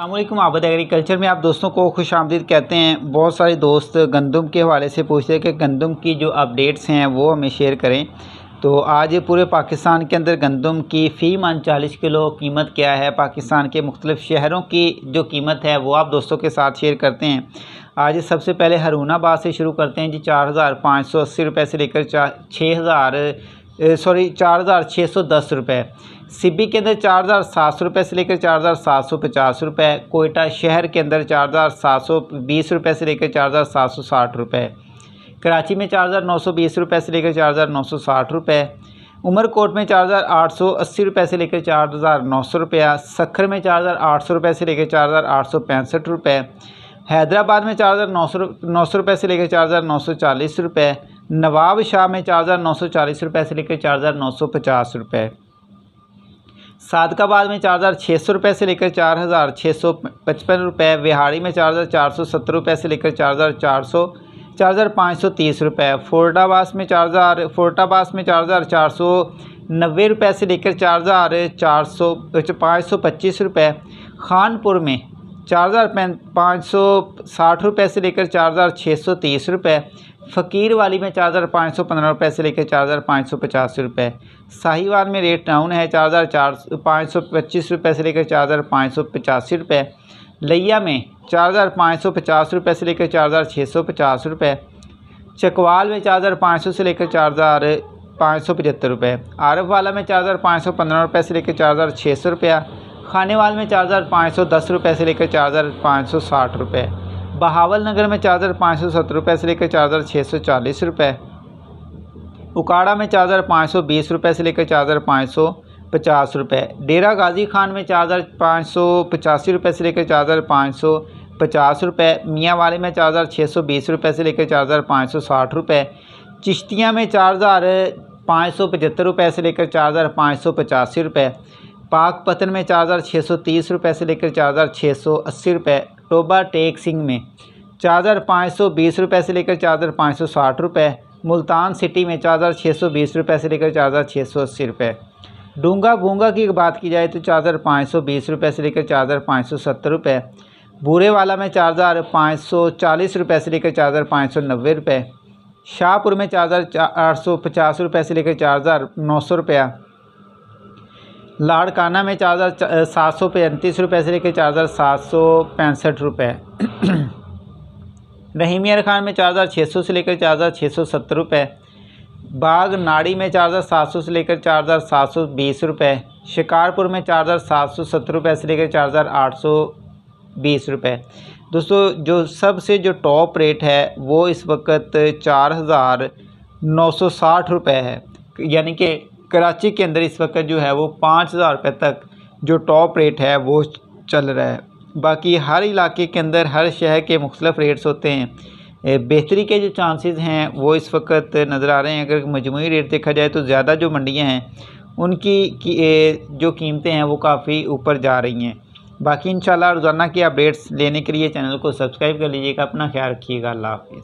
अल्लाम आबद एग्रीकल्चर में आप दोस्तों को खुश आमदीद कहते हैं बहुत सारे दोस्त गंदम के हवाले से पूछते हैं कि गंदम की जो अपडेट्स हैं वो हमें शेयर करें तो आज पूरे पाकिस्तान के अंदर गंदम की फ़ी मान चालीस किलो कीमत क्या है पाकिस्तान के मुख्तलिफ़ शहरों की जो कीमत है वो आप दोस्तों के साथ शेयर करते हैं आज सबसे पहले हरूनाबाद से शुरू करते हैं जी चार हज़ार पाँच सौ अस्सी रुपये से लेकर चार छः हज़ार सॉरी चार हज़ार छः सौ दस रुपये सिब्बी के अंदर चार हज़ार सात सौ रुपये से लेकर चार हज़ार सात सौ पचास रुपये कोयटा शहर के अंदर चार हज़ार सात सौ बीस रुपये से लेकर चार हज़ार सात सौ साठ रुपये कराची में चार हज़ार नौ सौ बीस रुपये से लेकर चार हज़ार नौ सौ साठ रुपये उमरकोट में चार हज़ार आठ सौ अस्सी रुपये से लेकर चार हज़ार नौ सौ रुपया सखर में चार हज़ार आठ सौ रुपये से लेकर चार हज़ार आठ सौ पैंसठ रुपये हैदराबाद में चार हज़ार नौ सौ नौ सौ रुपये से लेकर चार हज़ार नौ सौ चालीस रुपये नवाब शाह में चार हज़ार नौ सौ चालीस रुपये से लेकर चार हज़ार नौ सौ पचास रुपये सादकाबाद में चार हज़ार छः सौ रुपये से लेकर चार हज़ार छः सौ पचपन रुपये बिहारी में चार हज़ार चार सौ सत्तर रुपये से लेकर चार हज़ार चार सौ चार हज़ार पाँच सौ तीस रुपये फोर्टाबास में चार हज़ार फोर्टाबास में चार हज़ार चार सौ नब्बे रुपये से लेकर चार हज़ार चार सौ पाँच सौ पच्चीस रुपये खानपुर में चार हज़ार पाँच सौ साठ रुपये से लेकर चार हज़ार छः सौ तीस रुपये फ़कीर वाली में चार हज़ार पाँच सौ पंद्रह रुपये से लेकर चार हज़ार पाँच सौ पचास रुपये शाहीवाल में रेट डाउन है चार हज़ार चार पाँच सौ पच्चीस रुपये से लेकर चार हज़ार पाँच सौ पचासी रुपये लैया में चार हज़ार पाँच सौ पचास रुपये से लेकर चार हज़ार छः सौ पचास रुपये चकवाल में चार हज़ार पाँच सौ से लेकर चार हज़ार पाँच सौ पचहत्तर रुपये आरफ वाला में चार हज़ार पाँच सौ पंद्रह रुपये से लेकर चार हज़ार छः सौ रुपया वाल में चार हज़ार पाँच सौ दस रुपये से लेकर चार हज़ार पाँच सौ साठ रुपये बहावल नगर में चार्जर पाँच सौ सत्तर रुपये से लेकर चार्जर छः सौ चालीस रुपये उकाड़ा में चार्जर पाँच सौ बीस रुपये से लेकर चार्जर पाँच सौ पचास रुपये डेरा गाजी खान में चार्जर पाँच सौ पचासी रुपये से लेकर चार्जर पाँच सौ पचास रुपये मियाँ वाले में चार्जर छः सौ बीस रुपये से लेकर चार्जर पाँच सौ साठ रुपये चिश्तियाँ में चार्जर पाँच सौ पचहत्तर रुपये से लेकर चार्जर पाँच सौ पचासी रुपये पाक पतन में चार्जर छः सौ तीस रुपये से लेकर चार्जर छः सौ अस्सी रुपये टोबा टेक सिंह में चार्जर पाँच सौ बीस रुपये से लेकर चादर पाँच सौ साठ रुपये मुल्तान सिटी में चादर छः सौ बीस रुपये से लेकर चादर छः सौ अस्सी रुपये डूंगा बूंगा की बात की जाए तो चादर पाँच सौ बीस रुपये से लेकर चादर पाँच सौ सत्तर रुपये बूरेवाला में चादर पाँच सौ चालीस रुपये से लेकर चादर पाँच सौ नब्बे रुपये शाहपुर में चार हज़ार आठ सौ पचास रुपये से लेकर चार हज़ार नौ सौ रुपया लाड़काना में चार हजार सात सौ पैंतीस रुपये से लेकर चार हज़ार सात सौ पैंसठ रुपये रहीमियर खान में चार हज़ार छः सौ से लेकर चार हज़ार छः सौ सत्तर रुपये बाग नाड़ी में चार हज़ार सात सौ से लेकर चार हज़ार सात सौ बीस रुपये शिकारपुर में चार हज़ार सात सौ सत्तर रुपये से लेकर चार हज़ार आठ सौ बीस रुपये दोस्तों जो सबसे जो टॉप रेट है वो इस वक्त चार हज़ार नौ सौ साठ रुपये है यानी कि कराची के अंदर इस वक्त जो है वो पाँच हज़ार रुपये तक जो टॉप रेट है वो चल रहा है बाकी हर इलाके के अंदर हर शहर के मुख्तफ रेट्स होते हैं बेहतरी के जो चांसेस हैं वो इस वक्त नज़र आ रहे हैं अगर मजमू रेट देखा जाए तो ज़्यादा जो मंडियाँ हैं उनकी की जो कीमतें हैं वो काफ़ी ऊपर जा रही हैं बाकी इन रोज़ाना की अपडेट्स लेने के लिए चैनल को सब्सक्राइब कर लीजिएगा अपना ख्याल रखिएगा अल्लाह हाफिज़